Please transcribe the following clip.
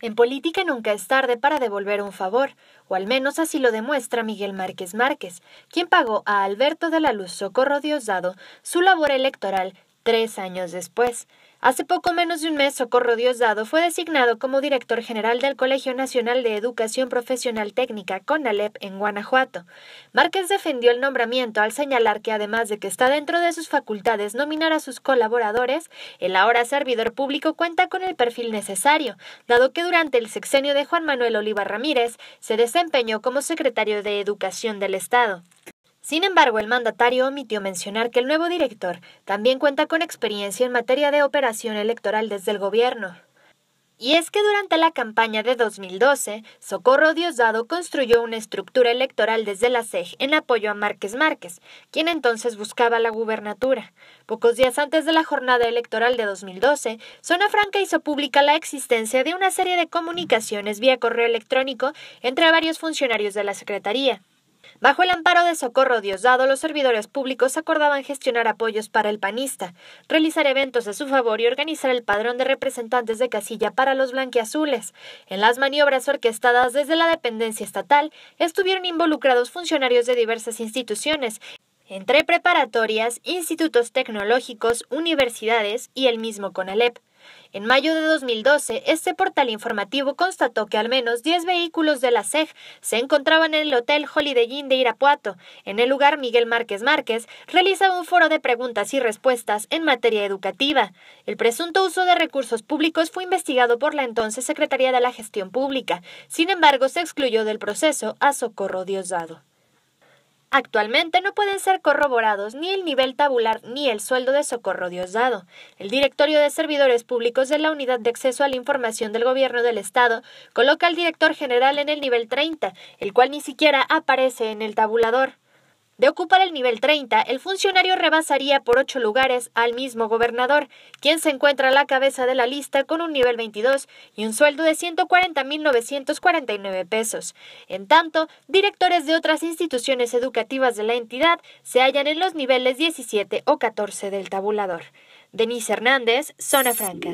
En política nunca es tarde para devolver un favor, o al menos así lo demuestra Miguel Márquez Márquez, quien pagó a Alberto de la Luz Socorro Diosdado su labor electoral tres años después. Hace poco menos de un mes, Socorro Diosdado fue designado como director general del Colegio Nacional de Educación Profesional Técnica, CONALEP, en Guanajuato. Márquez defendió el nombramiento al señalar que, además de que está dentro de sus facultades nominar a sus colaboradores, el ahora servidor público cuenta con el perfil necesario, dado que durante el sexenio de Juan Manuel Oliva Ramírez se desempeñó como secretario de Educación del Estado. Sin embargo, el mandatario omitió mencionar que el nuevo director también cuenta con experiencia en materia de operación electoral desde el gobierno. Y es que durante la campaña de 2012, Socorro Diosdado construyó una estructura electoral desde la sej en apoyo a Márquez Márquez, quien entonces buscaba la gubernatura. Pocos días antes de la jornada electoral de 2012, Zona Franca hizo pública la existencia de una serie de comunicaciones vía correo electrónico entre varios funcionarios de la Secretaría. Bajo el amparo de Socorro Diosdado, los servidores públicos acordaban gestionar apoyos para el panista, realizar eventos a su favor y organizar el padrón de representantes de casilla para los blanquiazules. En las maniobras orquestadas desde la dependencia estatal estuvieron involucrados funcionarios de diversas instituciones, entre preparatorias, institutos tecnológicos, universidades y el mismo CONALEP. En mayo de 2012, este portal informativo constató que al menos 10 vehículos de la SEG se encontraban en el Hotel Holiday Inn de Irapuato. En el lugar, Miguel Márquez Márquez realiza un foro de preguntas y respuestas en materia educativa. El presunto uso de recursos públicos fue investigado por la entonces Secretaría de la Gestión Pública. Sin embargo, se excluyó del proceso a Socorro Diosdado. Actualmente no pueden ser corroborados ni el nivel tabular ni el sueldo de Socorro Diosdado. El Directorio de Servidores Públicos de la Unidad de Acceso a la Información del Gobierno del Estado coloca al director general en el nivel 30, el cual ni siquiera aparece en el tabulador. De ocupar el nivel 30, el funcionario rebasaría por ocho lugares al mismo gobernador, quien se encuentra a la cabeza de la lista con un nivel 22 y un sueldo de 140.949 pesos. En tanto, directores de otras instituciones educativas de la entidad se hallan en los niveles 17 o 14 del tabulador. Denise Hernández, Zona Franca.